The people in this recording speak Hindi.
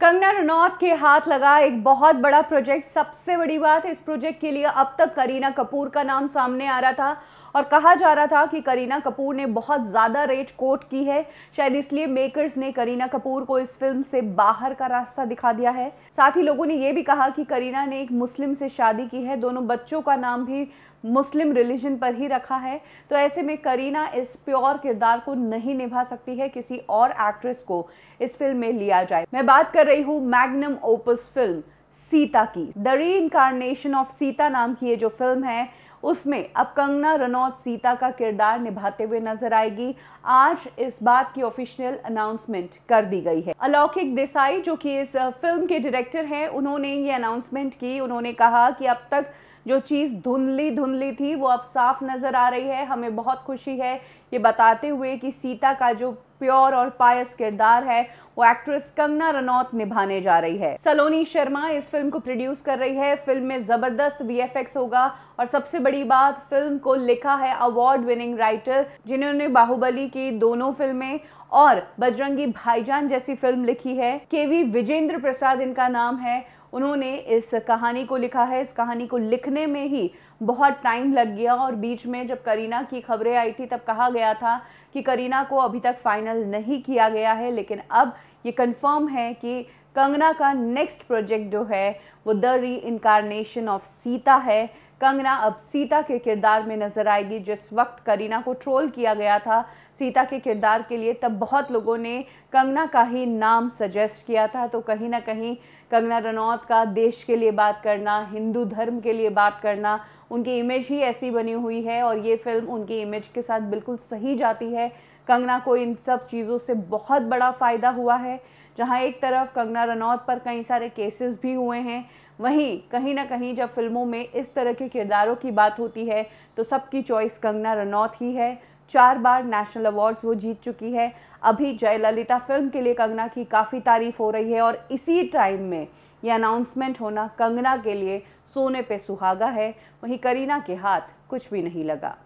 कंगना रनौत के हाथ लगा एक बहुत बड़ा प्रोजेक्ट सबसे बड़ी बात है इस प्रोजेक्ट के लिए अब तक करीना कपूर का नाम सामने आ रहा था और कहा जा रहा था कि करीना कपूर ने बहुत ज़्यादा रेट कोट की है शायद इसलिए मेकर्स ने करीना कपूर को इस फिल्म से बाहर का रास्ता दिखा दिया है साथ ही लोगों ने यह भी कहा कि करीना ने एक मुस्लिम से शादी की है दोनों बच्चों का नाम भी मुस्लिम रिलीजन पर ही रखा है तो ऐसे में करीना इस प्योर किरदार को नहीं निभा सकती है किसी और एक्ट्रेस को इस फिल्म में लिया जाए मैं बात कर रही हूँ मैग्नम ओपस फिल्म सीता की द री इनकारनेशन ऑफ सीता नाम की ये जो फिल्म है उसमें अब कंगना रनौत सीता का किरदार निभाते हुए नजर आएगी आज इस बात की ऑफिशियल अनाउंसमेंट कर दी गई है अलौकिक देसाई जो कि इस फिल्म के डायरेक्टर हैं उन्होंने ये अनाउंसमेंट की उन्होंने कहा कि अब तक जो चीज़ धुंधली धुंधली थी वो अब साफ नज़र आ रही है हमें बहुत खुशी है ये बताते हुए कि सीता का जो प्योर और पायस किरदार है वो एक्ट्रेस कंगना रनौत निभाने जा रही है सलोनी शर्मा इस फिल्म को प्रोड्यूस कर रही है फिल्म में ज़बरदस्त वीएफएक्स होगा और सबसे बड़ी बात फिल्म को लिखा है अवार्ड विनिंग राइटर जिन्होंने बाहुबली की दोनों फिल्में और बजरंगी भाईजान जैसी फिल्म लिखी है केवी विजेंद्र प्रसाद इनका नाम है उन्होंने इस कहानी को लिखा है इस कहानी को लिखने में ही बहुत टाइम लग गया और बीच में जब करीना की खबरें आई थी तब कहा गया था कि करीना को अभी तक फाइनल नहीं किया गया है लेकिन अब ये कंफर्म है कि कंगना का नेक्स्ट प्रोजेक्ट जो है वो द री इनकारनेशन ऑफ सीता है कंगना अब सीता के किरदार में नजर आएगी जिस वक्त करीना को ट्रोल किया गया था सीता के किरदार के लिए तब बहुत लोगों ने कंगना का ही नाम सजेस्ट किया था तो कहीं ना कहीं कंगना रनौत का देश के लिए बात करना हिंदू धर्म के लिए बात करना उनकी इमेज ही ऐसी बनी हुई है और ये फिल्म उनकी इमेज के साथ बिल्कुल सही जाती है कंगना को इन सब चीज़ों से बहुत बड़ा फ़ायदा हुआ है जहां एक तरफ कंगना रनौत पर कई सारे केसेस भी हुए हैं वहीं कहीं ना कहीं जब फिल्मों में इस तरह के किरदारों की बात होती है तो सबकी चॉइस कंगना रनौत ही है चार बार नेशनल अवार्ड्स वो जीत चुकी है अभी जयललिता फिल्म के लिए कंगना की काफ़ी तारीफ हो रही है और इसी टाइम में ये अनाउंसमेंट होना कंगना के लिए सोने पे सुहागा है वहीं करीना के हाथ कुछ भी नहीं लगा